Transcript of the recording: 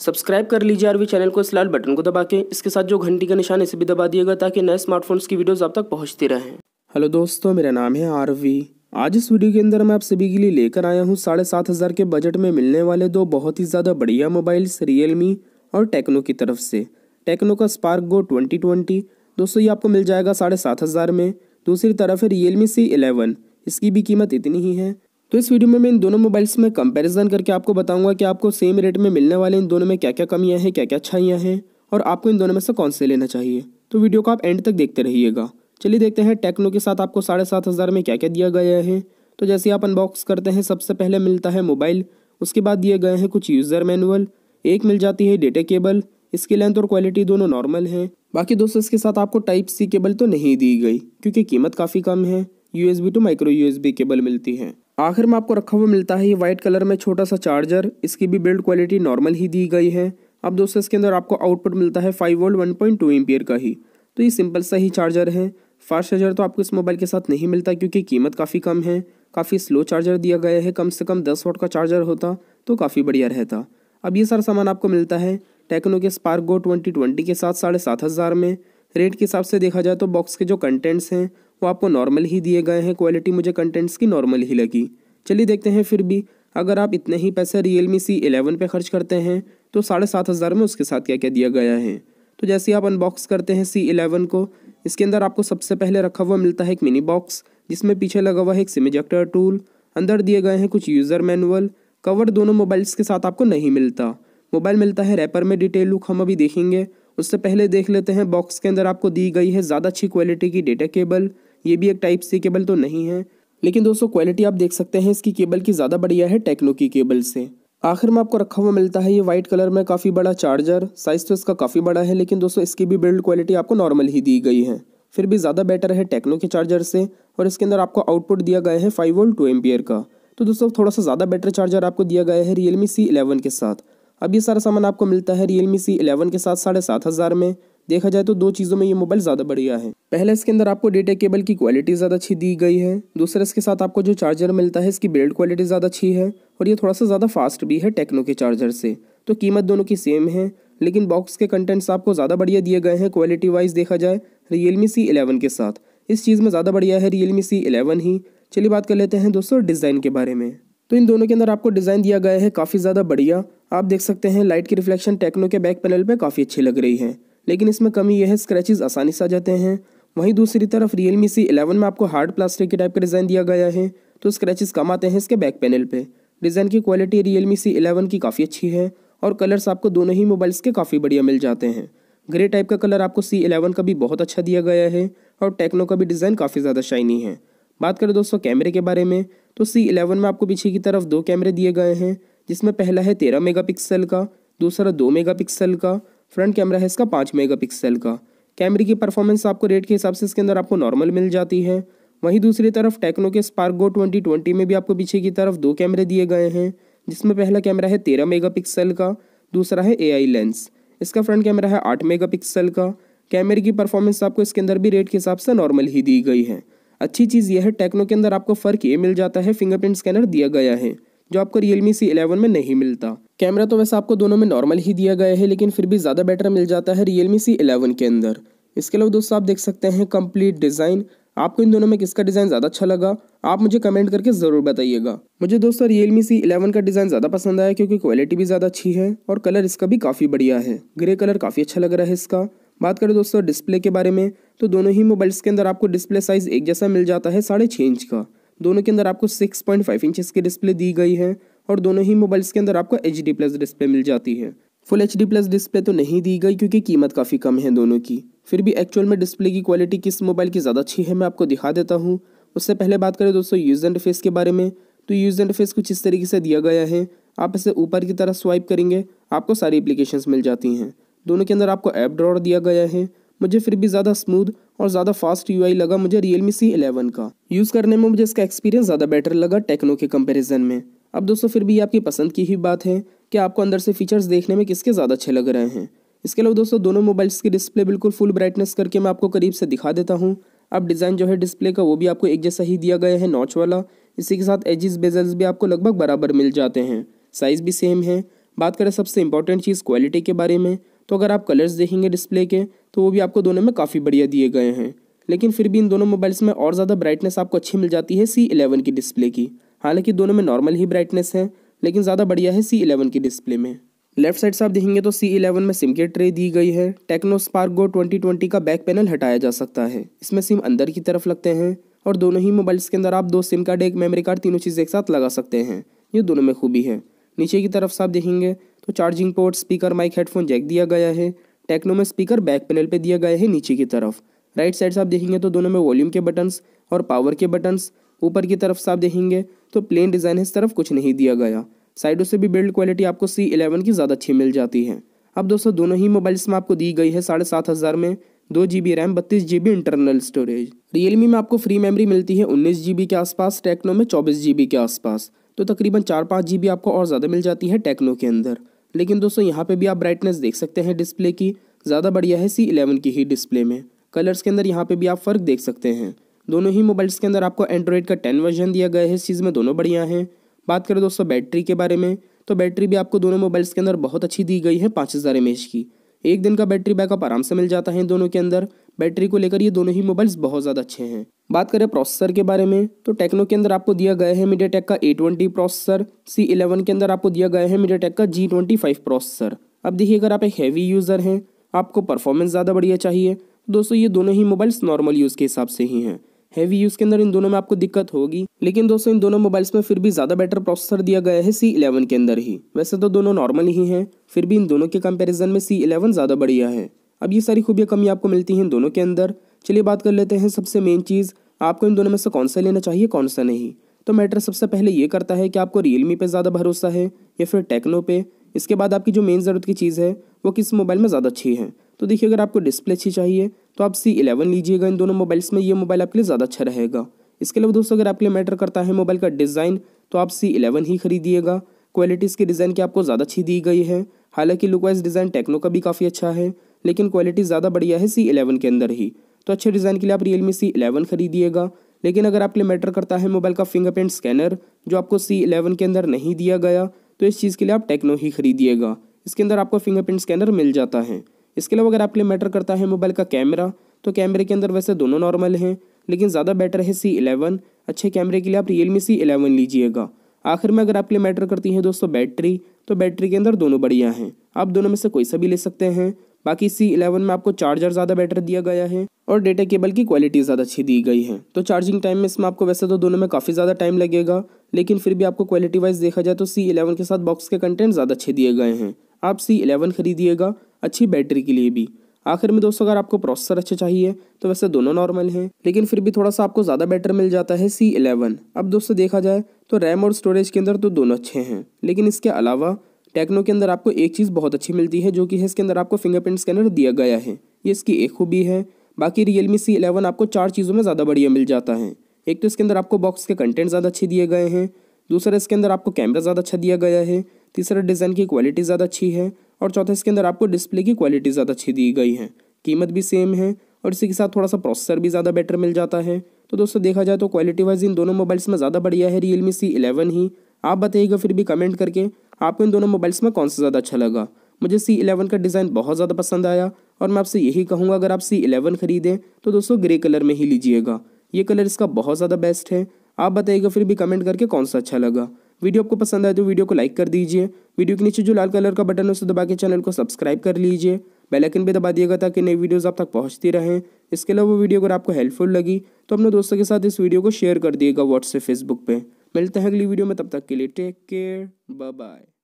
subscribe कर लीजिए RV channel को इस लाल बटन को दबा के इसके साथ जो घंटी का निशान इसे भी दबा दिएगा ताकि नए स्मार्टफोन्स की वीडियोस आप तक पहुंचती रहें हेलो दोस्तों मेरा नाम है आरवी आज इस वीडियो के अंदर मैं आप सभी के लिए लेकर आया हूँ साढ़े सात हज़ार के बजट में मिलने वाले दो बहुत ही ज़्यादा बढ़िया मोबाइल्स रियलमी और टेक्नो की तरफ से टेक्नो का स्पार्क गो ट्वेंटी ट्वेंटी दोस्तों ये आपको मिल जाएगा साढ़े सात हज़ार में दूसरी तरफ है रियलमी सी इलेवन इसकी भी कीमत इतनी ही है तो इस वीडियो में मैं इन दोनों मोबाइल्स में कंपैरिजन करके आपको बताऊंगा कि आपको सेम रेट में मिलने वाले इन दोनों में क्या क्या कमियां हैं क्या क्या अच्छाइयाँ हैं और आपको इन दोनों में से कौन से लेना चाहिए तो वीडियो को आप एंड तक देखते रहिएगा चलिए देखते हैं टेक्नो के साथ आपको साढ़े सात हज़ार में क्या क्या दिया गया है तो जैसे आप अनबॉक्स करते हैं सबसे पहले मिलता है मोबाइल उसके बाद दिए गए हैं कुछ यूज़र मैनुअल एक मिल जाती है डेटा केबल इसकी लेंथ और क्वालिटी दोनों नॉर्मल हैं बाकी दोस्तों इसके साथ आपको टाइप सी केबल तो नहीं दी गई क्योंकि कीमत काफ़ी कम है U B to micro U S B cable मिलती है आखिर में आपको रखा हुआ मिलता है ये वाइट कलर में छोटा सा चार्जर इसकी भी बिल्ड क्वालिटी नॉर्मल ही दी गई है अब दोस्तों इसके अंदर आपको आउटपुट मिलता है five volt one point two ampere का ही तो ये सिंपल सा ही चार्जर है फास्ट चार्जर तो आपको इस मोबाइल के साथ नहीं मिलता क्योंकि कीमत काफ़ी कम है काफ़ी स्लो चार्जर दिया गया है कम से कम दस वोट का चार्जर होता तो काफ़ी बढ़िया रहता अब ये सारा सामान आपको मिलता है टेक्नो के स्पार्क गो ट्वेंटी ट्वेंटी के साथ साढ़े सात हज़ार में रेट के हिसाब से देखा जाए तो बॉक्स के जो कंटेंट्स हैं वो तो आपको नॉर्मल ही दिए गए हैं क्वालिटी मुझे कंटेंट्स की नॉर्मल ही लगी चलिए देखते हैं फिर भी अगर आप इतने ही पैसे रियल मी सी एलेवन पर खर्च करते हैं तो साढ़े सात हज़ार में उसके साथ क्या क्या दिया गया है तो जैसे आप अनबॉक्स करते हैं सी एलेवन को इसके अंदर आपको सबसे पहले रखा हुआ मिलता है एक मिनी बॉक्स जिसमें पीछे लगा हुआ है एक सिम इजेक्टर टूल अंदर दिए गए हैं कुछ यूज़र मैनुअल कवर दोनों मोबाइल्स के साथ आपको नहीं मिलता मोबाइल मिलता है रैपर में डिटेल लुक हम अभी देखेंगे उससे पहले देख लेते हैं बॉक्स के अंदर आपको दी गई है ज़्यादा अच्छी क्वालिटी की डेटा केबल ये भी एक टाइप सी केबल तो नहीं है लेकिन दोस्तों क्वालिटी आप देख सकते हैं इसकी केबल की ज़्यादा बढ़िया है टेक्नो की केबल से आखिर में आपको रखा हुआ मिलता है ये वाइट कलर में काफ़ी बड़ा चार्जर साइज़ तो इसका काफ़ी बड़ा है लेकिन दोस्तों इसकी भी बिल्ड क्वालिटी आपको नॉर्मल ही दी गई है फिर भी ज़्यादा बेटर है टेक्नो के चार्जर से और इसके अंदर आपको आउटपुट दिया गया है फाइव वोल्ट टू एम्पियर का तो दोस्तों थोड़ा सा ज़्यादा बेटर चार्जर आपको दिया गया है रियलमी सी इलेवन के साथ अब ये सारा सामान आपको मिलता है रियलमी सी इलेवन के साथ साढ़े सात हज़ार में देखा जाए तो दो चीज़ों में ये मोबाइल ज़्यादा बढ़िया है पहले इसके अंदर आपको डेटा केबल की क्वालिटी ज़्यादा अच्छी दी गई है दूसरा इसके साथ आपको जो चार्जर मिलता है इसकी बिल्ड क्वालिटी ज़्यादा अच्छी है और ये थोड़ा सा ज़्यादा फास्ट भी है टेक्नो के चार्जर से तो कीमत दोनों की सेम है लेकिन बॉक्स के कंटेंट्स आपको ज़्यादा बढ़िया दिए गए हैं क्वालिटी वाइज देखा जाए रियलमी सी इलेवन के साथ इस चीज़ में ज़्यादा बढ़िया है रियलमी सी इलेवन ही चलिए बात कर लेते हैं दोस्तों डिज़ाइन के बारे में तो इन दोनों के अंदर आपको डिज़ाइन दिया गया है काफ़ी ज़्यादा बढ़िया आप देख सकते हैं लाइट की रिफ्लेक्शन टेक्नो के बैक पैनल पे काफ़ी अच्छी लग रही है लेकिन इसमें कमी यह है स्क्रैचेज आसानी से आ जाते हैं वहीं दूसरी तरफ रियल मी सी में आपको हार्ड प्लास्टिक के टाइप का डिज़ाइन दिया गया है तो स्क्रैचेस कम आते हैं इसके बैक पैनल पे डिज़ाइन की क्वालिटी रियल मी सी की काफ़ी अच्छी है और कलर्स आपको दोनों ही मोबाइल्स के काफ़ी बढ़िया मिल जाते हैं ग्रे टाइप का कलर आपको सी एलेवन का भी बहुत अच्छा दिया गया है और टेक्नो का भी डिज़ाइन काफ़ी ज़्यादा शाइनी है बात करें दोस्तों कैमरे के बारे में तो सी एलेवन में आपको पीछे की तरफ दो कैमरे दिए गए हैं जिसमें पहला है तेरह मेगापिक्सल का दूसरा दो मेगापिक्सल का फ्रंट कैमरा है इसका पाँच पिक्सल का कैमरे की परफॉर्मेंस आपको रेट के हिसाब से इसके अंदर आपको नॉर्मल मिल जाती है वहीं दूसरी तरफ टेक्नो के स्पार्क गो ट्वेंटी ट्वेंटी में भी आपको पीछे की तरफ दो कैमरे दिए गए हैं जिसमें पहला कैमरा है तेरह मेगापिक्सल का दूसरा है एआई लेंस इसका फ्रंट कैमरा है आठ मेगापिक्सल का कैमरे की परफॉर्मेंस आपको इसके अंदर भी रेट के हिसाब से नॉर्मल ही दी गई है अच्छी चीज़ यह है टेक्नो के अंदर आपको फ़र्क ये मिल जाता है फिंगरप्रिंट स्कैनर दिया गया है जो आपको रियलमी सी इलेवन में नहीं मिलता कैमरा तो वैसे आपको दोनों में नॉर्मल ही दिया गया है लेकिन फिर भी ज़्यादा बेटर मिल जाता है रियलमी सी इलेवन के अंदर इसके अलावा दोस्तों आप देख सकते हैं कम्प्लीट डिज़ाइन आपको इन दोनों में किसका डिज़ाइन ज़्यादा अच्छा लगा आप मुझे कमेंट करके ज़रूर बताइएगा मुझे दोस्तों रियलमी सी इलेवन का डिज़ाइन ज़्यादा पसंद आया क्योंकि क्वालिटी भी ज़्यादा अच्छी है और कलर इसका भी काफ़ी बढ़िया है ग्रे कलर काफ़ी अच्छा लग रहा है इसका बात करें दोस्तों डिस्प्ले के बारे में तो दोनों ही मोबाइल्स के अंदर आपको डिस्प्ले साइज़ एक जैसा मिल जाता है साढ़े छः इंच का दोनों के अंदर आपको 6.5 पॉइंट इंचेस की डिस्प्ले दी गई है और दोनों ही मोबाइल्स के अंदर आपको एच डी प्लस डिस्प्ले मिल जाती है full H D plus display तो नहीं दी गई क्योंकि कीमत काफ़ी कम है दोनों की फिर भी एक्चुअल में डिस्प्ले की क्वालिटी किस मोबाइल की ज़्यादा अच्छी है मैं आपको दिखा देता हूँ उससे पहले बात करें दोस्तों यूज़ एंड फेस के बारे में तो यूज़ एंड फेस कुछ इस तरीके से दिया गया है आप इसे ऊपर की तरह स्वाइप करेंगे आपको सारी एप्लीकेशंस मिल जाती हैं दोनों के अंदर आपको ऐप ड्रॉर दिया गया है मुझे फिर भी ज़्यादा स्मूथ और ज़्यादा फास्ट यू लगा मुझे रियलमी सी एलेवन का यूज़ करने में मुझे इसका एक्सपीरियंस ज़्यादा बेटर लगा टेक्नो के कंपेरिजन में अब दोस्तों फिर भी आपकी पसंद की ही बात है कि आपको अंदर से फीचर्स देखने में किसके ज़्यादा अच्छे लग रहे हैं इसके अलावा दोस्तों दोनों मोबाइल्स की डिस्प्ले बिल्कुल फुल ब्राइटनेस करके मैं आपको करीब से दिखा देता हूँ अब डिज़ाइन जो है डिस्प्ले का वो भी आपको एक जैसा ही दिया गया है नॉच वाला इसी के साथ एजिस बेजल्स भी आपको लगभग बराबर मिल जाते हैं साइज़ भी सेम है बात करें सबसे इंपॉर्टेंट चीज़ क्वालिटी के बारे में तो अगर आप कलर्स देखेंगे डिस्प्ले के तो वो भी आपको दोनों में काफ़ी बढ़िया दिए गए हैं लेकिन फिर भी इन दोनों मोबाइल्स में और ज़्यादा ब्राइटनेस आपको अच्छी मिल जाती है सी एलेवन की डिस्प्ले की हालांकि दोनों में नॉर्मल ही ब्राइटनेस है लेकिन ज़्यादा बढ़िया है सी एलेवन की डिस्प्ले में लेफ्ट साइड से आप देखेंगे तो सी एलेवन में सिम की ट्रे दी गई है Tecno Spark Go twenty twenty का बैक पैनल हटाया जा सकता है इसमें सिम अंदर की तरफ लगते हैं और दोनों ही मोबाइल्स के अंदर आप दो सिम कार्ड एक मेमोरी कार्ड तीनों चीज़ एक साथ लगा सकते हैं ये दोनों में खूबी है नीचे की तरफ से आप देखेंगे तो charging port speaker mic headphone jack दिया गया है टेक्नो में स्पीकर बैक पैनल पे दिया गया है नीचे की तरफ राइट साइड से आप देखेंगे तो दोनों में वॉल्यूम के बटन्स और पावर के बटन्स ऊपर की तरफ से आप देखेंगे तो प्लेन डिज़ाइन है इस तरफ कुछ नहीं दिया गया साइडों से भी बिल्ड क्वालिटी आपको सी इलेवन की ज़्यादा अच्छी मिल जाती है अब दोस्तों दोनों ही मोबाइल्स में आपको दी गई है साढ़े सात हज़ार में दो जी बी रैम बत्तीस G B internal storage Realme में आपको फ्री मेमोरी मिलती है उन्नीस जी बी के आसपास टेक्नो में चौबीस जी बी के आसपास तो तकरीबन चार पाँच जी बी आपको और ज़्यादा मिल जाती है टेक्नो के अंदर लेकिन दोस्तों यहाँ पे भी आप ब्राइटनेस देख सकते हैं डिस्प्ले की ज़्यादा बढ़िया है सी एलेवन की ही डिस्प्ले में कलर्स के अंदर यहाँ पे भी आप फ़र्क देख सकते हैं दोनों ही मोबाइल्स के अंदर आपको एंड्रॉयड का टेन वर्जन दिया गया है इस चीज़ में दोनों बढ़िया हैं बात करें दोस्तों बैटरी के बारे में तो बैटरी भी आपको दोनों मोबाइल्स के अंदर बहुत अच्छी दी गई है पाँच हज़ार की एक दिन का बैटरी बैकअप आराम से मिल जाता है दोनों के अंदर बैटरी को लेकर ये दोनों ही मोबाइल्स बहुत ज़्यादा अच्छे हैं बात करें प्रोसेसर के बारे में तो टेक्नो के अंदर आपको दिया गया है मीडियाटेक का A twenty processor C eleven के अंदर आपको दिया गया है मीडियाटेक का जी ट्वेंटी फाइव प्रोसेसर अब देखिए अगर आप एक हैवी यूज़र हैं आपको परफॉर्मेंस ज़्यादा बढ़िया चाहिए दोस्तों ये दोनों ही मोबाइल्स नॉर्मल यूज़ के हिसाब से ही हैं हैवी यूज़ के अंदर इन दोनों में आपको दिक्कत होगी लेकिन दोस्तों इन दोनों मोबाइल्स में फिर भी ज़्यादा बेटर प्रोसेसर दिया गया है सी इलेवन के अंदर ही वैसे तो दोनों नॉर्मल ही हैं फिर भी इन दोनों के कंपैरिजन में सी इलेवन ज़्यादा बढ़िया है अब ये सारी खूबियाँ कमी आपको मिलती हैं दोनों के अंदर चलिए बात कर लेते हैं सबसे मेन चीज़ आपको इन दोनों में से कौन सा लेना चाहिए कौन सा नहीं तो मैटर सबसे पहले ये करता है कि आपको रियलमी पे ज़्यादा भरोसा है या फिर टेक्नो पे इसके बाद आपकी जो मेन ज़रूरत की चीज़ है वो किस मोबाइल में ज़्यादा अच्छी है तो देखिए अगर आपको डिस्प्ले अच्छी चाहिए तो आप सी इलेवन लीजिएगा इन दोनों मोबाइल्स में ये मोबाइल आपके लिए ज़्यादा अच्छा रहेगा इसके अलावा दोस्तों अगर आपके लिए मैटर करता है मोबाइल का डिज़ाइन तो आप सी इलेवन ही खरीदिएगा क्वालिटी इसके डिज़ाइन की आपको ज़्यादा अच्छी दी गई है हालांकि लुक वाइज डिज़ाइन टेक्नो का भी काफ़ी अच्छा है लेकिन क्वालिटी ज़्यादा बढ़िया है सी इलेवन के अंदर ही तो अच्छे डिज़ाइन के लिए आप रियल मी सी इलेवन खरीदिएगा लेकिन अगर आपके लिए मैटर करता है मोबाइल का फिंगरप्रिंट स्कैनर जो आपको सी इलेवन के अंदर नहीं दिया गया तो इस चीज़ के लिए आप टेक्नो ही खरीदिएगा इसके अंदर आपको फिंगरप्रिंट स्कैनर मिल जाता है इसके अलावा अगर आपके लिए मैटर करता है मोबाइल का कैमरा तो कैमरे के अंदर वैसे दोनों नॉर्मल हैं लेकिन ज़्यादा बेटर है सी इलेवन अच्छे कैमरे के लिए आप रियल मी सी इलेवन लीजिएगा आखिर में अगर आपके लिए मैटर करती है दोस्तों बैटरी तो बैटरी के अंदर दोनों बढ़िया हैं आप दोनों में से कोई सा भी ले सकते हैं बाकी सी इलेवन में आपको चार्जर ज़्यादा बेटर दिया गया है और डेटा केबल की क्वालिटी ज़्यादा अच्छी दी गई है तो चार्जिंग टाइम में इसमें आपको वैसे तो दोनों में काफ़ी ज़्यादा टाइम लगेगा लेकिन फिर भी आपको क्वालिटी वाइज देखा जाए तो सी इलेवन के साथ बॉक्स के कंटेंट ज़्यादा अच्छे दिए गए हैं आप सी इलेवन खरीदिएगा अच्छी बैटरी के लिए भी आखिर में दोस्तों अगर आपको प्रोसेसर अच्छा चाहिए तो वैसे दोनों नॉर्मल हैं लेकिन फिर भी थोड़ा सा आपको ज़्यादा बेटर मिल जाता है सी इलेवन अब दोस्तों देखा जाए तो रैम और स्टोरेज के अंदर तो दोनों अच्छे हैं लेकिन इसके अलावा टेक्नो के अंदर आपको एक चीज़ बहुत अच्छी मिलती है जो कि है इसके अंदर आपको फिंगरप्रिंट स्कैनर दिया गया है ये इसकी एक खूबी है बाकी रियलमी सी एलेवन आपको चार चीज़ों में ज़्यादा बढ़िया मिल जाता है एक तो इसके अंदर आपको बॉक्स के कंटेंट ज़्यादा अच्छे दिए गए हैं दूसरा इसके अंदर आपको कैमरा ज़्यादा अच्छा दिया गया है तीसरा डिज़ाइन की क्वालिटी ज़्यादा अच्छी है और चौथा इसके अंदर आपको डिस्प्ले की क्वालिटी ज़्यादा अच्छी दी गई है कीमत भी सेम है और इसी के साथ थोड़ा सा प्रोसेसर भी ज़्यादा बेटर मिल जाता है तो दोस्तों देखा जाए तो क्वालिटी वाइज इन दोनों मोबाइल्स में ज़्यादा बढ़िया है रियलमी सी एलेवन ही आप बताइएगा फिर भी कमेंट करके आपको इन दोनों मोबाइल्स में कौन सा ज़्यादा अच्छा लगा मुझे सी इलेवन का डिज़ाइन बहुत ज़्यादा पसंद आया और मैं आपसे यही कहूँगा अगर आप सी इलेवन ख़रीदें तो दोस्तों ग्रे कलर में ही लीजिएगा ये कलर इसका बहुत ज़्यादा बेस्ट है आप बताइएगा फिर भी कमेंट करके कौन सा अच्छा लगा वीडियो आपको पसंद आए तो वीडियो को लाइक कर दीजिए वीडियो के नीचे जो लाल कलर का बटन है उसे दबा के चैनल को सब्सक्राइब कर लीजिए बेल आइकन भी दबा दिएगा ताकि नई वीडियोस आप तक पहुंचती रहें इसके अलावा वीडियो अगर आपको हेल्पफुल लगी तो अपने दोस्तों के साथ इस वीडियो को शेयर कर दिएगा व्हाट्सएप फेसबुक पर मिलते हैं अगली वीडियो में तब तक के लिए टेक केयर बाय बाय